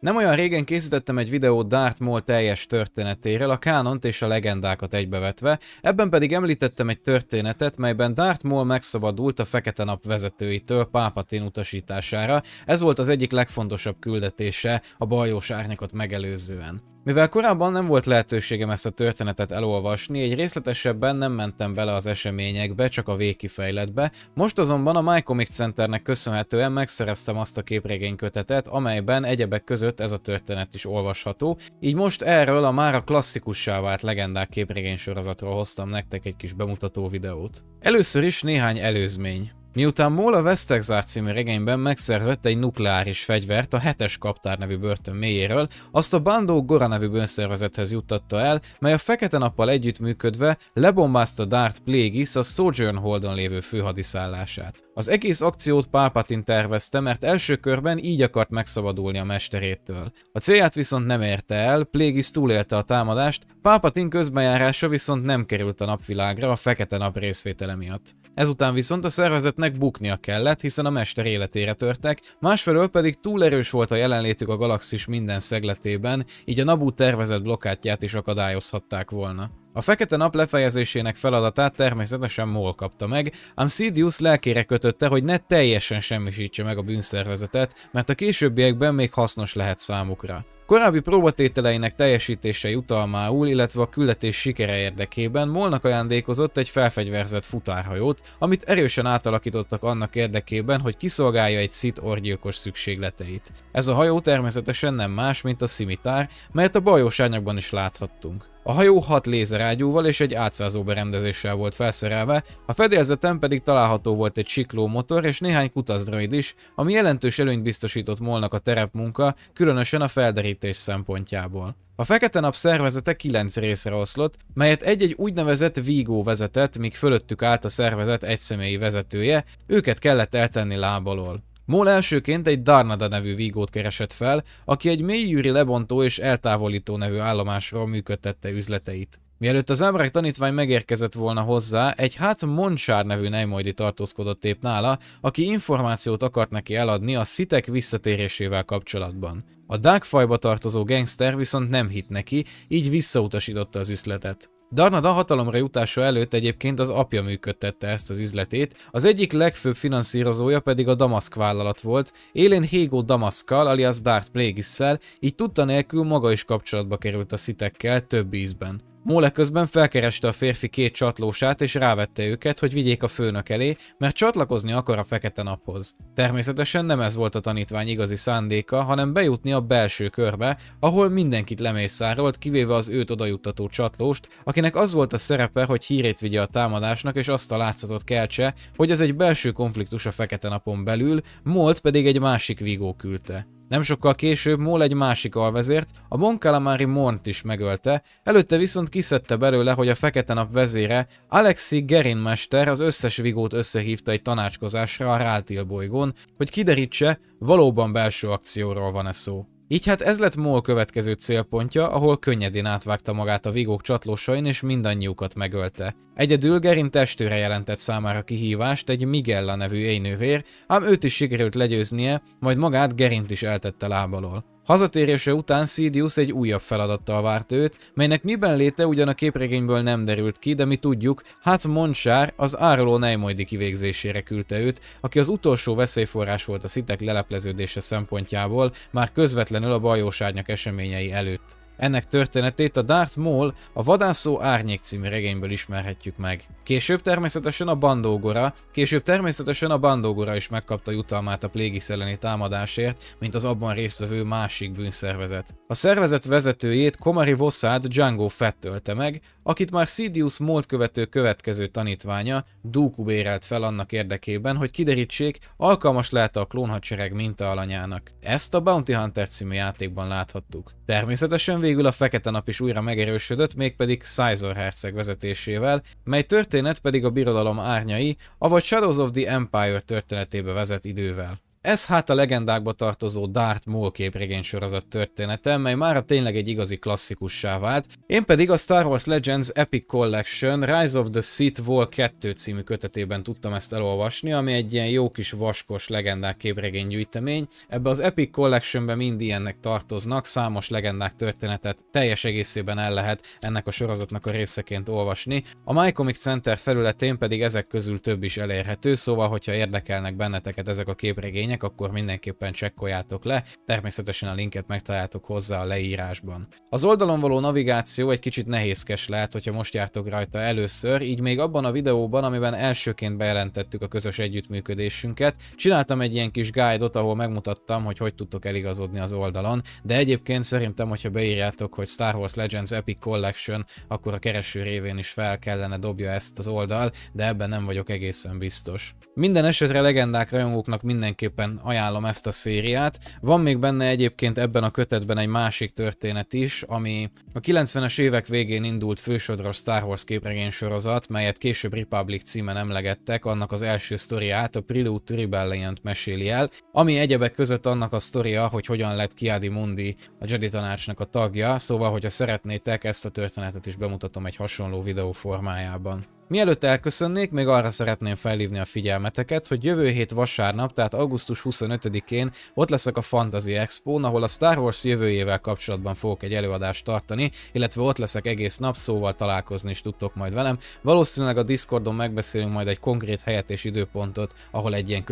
Nem olyan régen készítettem egy videót Darth Maul teljes történetéről, a kánont és a legendákat egybevetve, ebben pedig említettem egy történetet, melyben Darth Maul megszabadult a Fekete Nap vezetőitől Pápatin utasítására, ez volt az egyik legfontosabb küldetése a bajós árnyakot megelőzően. Mivel korábban nem volt lehetőségem ezt a történetet elolvasni, egy részletesebben nem mentem bele az eseményekbe, csak a végkifejletbe, most azonban a My Comic Centernek köszönhetően megszereztem azt a képregénykötetet, amelyben egyebek között ez a történet is olvasható, így most erről a már a klasszikussá vált legendák képregénysorozatról hoztam nektek egy kis bemutató videót. Először is néhány előzmény. Miután a Vesztegzár című regényben megszerzett egy nukleáris fegyvert a hetes kaptár nevű börtön mélyéről, azt a Bandó Gora nevű bőnszervezethez juttatta el, mely a Fekete Nappal együttműködve lebombázta Darth Plagueis a Sojourn Holdon lévő főhadiszállását. Az egész akciót Palpatine tervezte, mert első körben így akart megszabadulni a mesterétől. A célját viszont nem érte el, Plagueis túlélte a támadást, Palpatine közbenjárása viszont nem került a napvilágra a Fekete Nap részvétele miatt. Ezután viszont a szervezetnek buknia kellett, hiszen a mester életére törtek, másfelől pedig túl erős volt a jelenlétük a galaxis minden szegletében, így a Nabu tervezett blokkátját is akadályozhatták volna. A fekete nap lefejezésének feladatát természetesen Mol kapta meg, ám Sidious lelkére kötötte, hogy ne teljesen semmisítse meg a bűnszervezetet, mert a későbbiekben még hasznos lehet számukra. Korábbi próbatételeinek teljesítése jutalmául, illetve a küldetés sikere érdekében Molnak ajándékozott egy felfegyverzett futárhajót, amit erősen átalakítottak annak érdekében, hogy kiszolgálja egy szit orgyilkos szükségleteit. Ez a hajó természetesen nem más, mint a szimitár, mert a bajós anyagban is láthattunk. A hajó hat lézerágyúval és egy átszázó berendezéssel volt felszerelve, a fedélzeten pedig található volt egy siklómotor és néhány kutaszdraid is, ami jelentős előnyt biztosított Molnak a terepmunka, különösen a felderítés szempontjából. A Fekete Nap szervezete 9 részre oszlott, melyet egy-egy úgynevezett vígó vezetett, míg fölöttük állt a szervezet egyszemélyi vezetője, őket kellett eltenni lábalól. Mól elsőként egy Darnada nevű vígót keresett fel, aki egy mélyűri lebontó és eltávolító nevű állomásról működtette üzleteit. Mielőtt az emberek tanítvány megérkezett volna hozzá, egy hát Monsár nevű nejmoidi tartózkodott épp nála, aki információt akart neki eladni a szitek visszatérésével kapcsolatban. A Dark tartozó gangster viszont nem hitt neki, így visszautasította az üzletet. Darnada hatalomra jutása előtt egyébként az apja működtette ezt az üzletét, az egyik legfőbb finanszírozója pedig a Damaszk vállalat volt, élén Hégo Damaszkkal, alias Darth plagueis így tudta nélkül maga is kapcsolatba került a szitekkel több ízben. Móle közben felkereste a férfi két csatlósát és rávette őket, hogy vigyék a főnök elé, mert csatlakozni akar a fekete naphoz. Természetesen nem ez volt a tanítvány igazi szándéka, hanem bejutni a belső körbe, ahol mindenkit lemészárolt, kivéve az őt odajuttató csatlóst, akinek az volt a szerepe, hogy hírét vigye a támadásnak és azt a látszatot keltse, hogy ez egy belső konfliktus a fekete napon belül, Molt pedig egy másik vigó küldte. Nem sokkal később Mól egy másik alvezért, a Calamari Mont is megölte, előtte viszont kiszedte belőle, hogy a Fekete Nap vezére, Alexi Gerin mester az összes vigót összehívta egy tanácskozásra a Ráltil bolygón, hogy kiderítse, valóban belső akcióról van-e szó. Így hát ez lett Mól következő célpontja, ahol könnyedén átvágta magát a vigók csatlósain és mindannyiukat megölte. Egyedül Gerin testőre jelentett számára kihívást egy Migella nevű éjnővér, ám őt is sikerült legyőznie, majd magát Gerint is eltette lábalól. Hazatérése után Sidious egy újabb feladattal várt őt, melynek miben léte ugyan a képregényből nem derült ki, de mi tudjuk, hát Monsár az áruló Neymoidi kivégzésére küldte őt, aki az utolsó veszélyforrás volt a szitek lelepleződése szempontjából, már közvetlenül a bajós árnyak eseményei előtt. Ennek történetét a Darth Maul a Vadászó Árnyék című regényből ismerhetjük meg. Később természetesen a Bandógora, később természetesen a Bandógora is megkapta jutalmát a plégi elleni támadásért, mint az abban résztvevő másik bűnszervezet. A szervezet vezetőjét Komari Vosszád Django Fett tölte meg, akit már Sidious Mold követő következő tanítványa Dooku bérelt fel annak érdekében, hogy kiderítsék, alkalmas lehet a klónhadsereg alanyának. Ezt a Bounty Hunter című játékban láthattuk. Természetesen végül a Fekete Nap is újra megerősödött, mégpedig Caesar herceg vezetésével, mely történet pedig a birodalom árnyai, avagy Shadows of the Empire történetébe vezet idővel. Ez hát a legendákba tartozó Darth Maul képregény sorozat története, mely már tényleg egy igazi klasszikussá vált, én pedig a Star Wars Legends Epic Collection Rise of the Sith Vol 2 című kötetében tudtam ezt elolvasni, ami egy ilyen jó kis vaskos legendák képregény gyűjtemény. Ebbe az Epic Collectionbe mind ilyennek tartoznak, számos legendák történetet teljes egészében el lehet ennek a sorozatnak a részeként olvasni. A Comic Center felületén pedig ezek közül több is elérhető, szóval hogyha érdekelnek benneteket ezek a képregények, események, akkor mindenképpen csekkoljátok le, természetesen a linket megtaláltok hozzá a leírásban. Az oldalon való navigáció egy kicsit nehézkes lehet, hogyha most jártok rajta először, így még abban a videóban, amiben elsőként bejelentettük a közös együttműködésünket, csináltam egy ilyen kis guide-ot, ahol megmutattam, hogy hogy tudtok eligazodni az oldalon, de egyébként szerintem, hogyha beírjátok, hogy Star Wars Legends Epic Collection, akkor a kereső révén is fel kellene dobja ezt az oldal, de ebben nem vagyok egészen biztos. Minden esetre legendák rajongóknak mindenképpen mindenképpen ajánlom ezt a szériát. Van még benne egyébként ebben a kötetben egy másik történet is, ami a 90-es évek végén indult fősodra Star Wars képregény sorozat, melyet később Republic címen emlegettek, annak az első sztoriát, a Prelude to rebellion meséli el, ami egyebek között annak a sztoria, hogy hogyan lett Kiadi Mundi a Jedi tanácsnak a tagja, szóval, hogyha szeretnétek, ezt a történetet is bemutatom egy hasonló videó formájában. Mielőtt elköszönnék, még arra szeretném felhívni a figyelmeteket, hogy jövő hét vasárnap, tehát augusztus 25-én ott leszek a Fantasy expo ahol a Star Wars jövőjével kapcsolatban fogok egy előadást tartani, illetve ott leszek egész nap, szóval találkozni is tudtok majd velem. Valószínűleg a Discordon megbeszélünk majd egy konkrét helyet és időpontot, ahol egy ilyen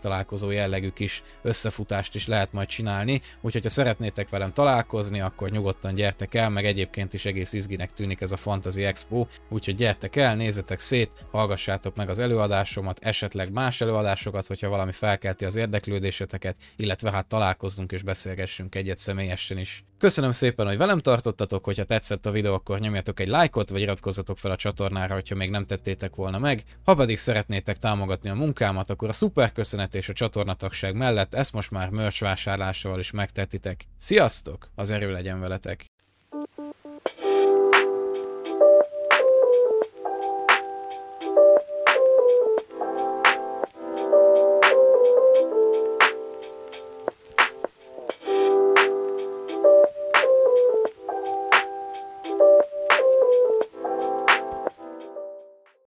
találkozó jellegű kis összefutást is lehet majd csinálni, úgyhogy ha szeretnétek velem találkozni, akkor nyugodtan gyertek el, meg egyébként is egész izginek tűnik ez a Fantasy Expo, úgyhogy gyertek el, nézzetek nézzetek szét, hallgassátok meg az előadásomat, esetleg más előadásokat, hogyha valami felkelti az érdeklődéseteket, illetve hát találkozzunk és beszélgessünk egyet személyesen is. Köszönöm szépen, hogy velem tartottatok, hogyha tetszett a videó, akkor nyomjatok egy lájkot, vagy iratkozzatok fel a csatornára, hogyha még nem tettétek volna meg. Ha pedig szeretnétek támogatni a munkámat, akkor a szuper köszönet és a csatornatagság mellett ezt most már merch vásárlásával is megtetitek. Sziasztok! Az erő legyen veletek!